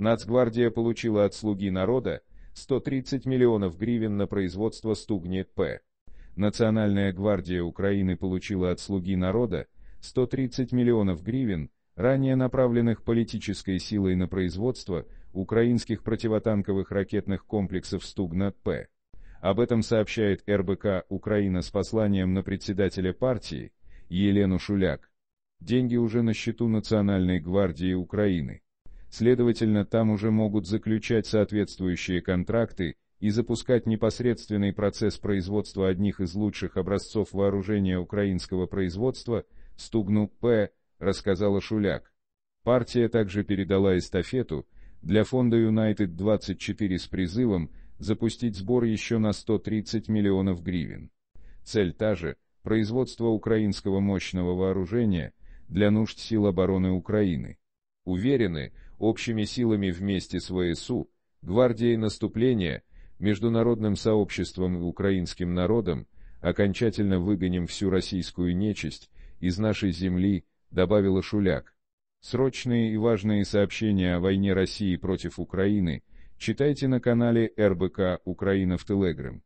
Нацгвардия получила от «Слуги народа» 130 миллионов гривен на производство «Стугни П». Национальная гвардия Украины получила от «Слуги народа» 130 миллионов гривен, ранее направленных политической силой на производство украинских противотанковых ракетных комплексов «Стугна П». Об этом сообщает РБК «Украина» с посланием на председателя партии Елену Шуляк. Деньги уже на счету Национальной гвардии Украины следовательно, там уже могут заключать соответствующие контракты и запускать непосредственный процесс производства одних из лучших образцов вооружения украинского производства, Стугну П. рассказала Шуляк. Партия также передала эстафету для фонда United24 с призывом запустить сбор еще на 130 миллионов гривен. Цель та же – производство украинского мощного вооружения для нужд сил обороны Украины. Уверены, общими силами вместе с ВСУ, гвардией наступления, международным сообществом и украинским народом окончательно выгоним всю российскую нечисть из нашей земли, добавила Шуляк. Срочные и важные сообщения о войне России против Украины читайте на канале РБК «Украина в Телеграм».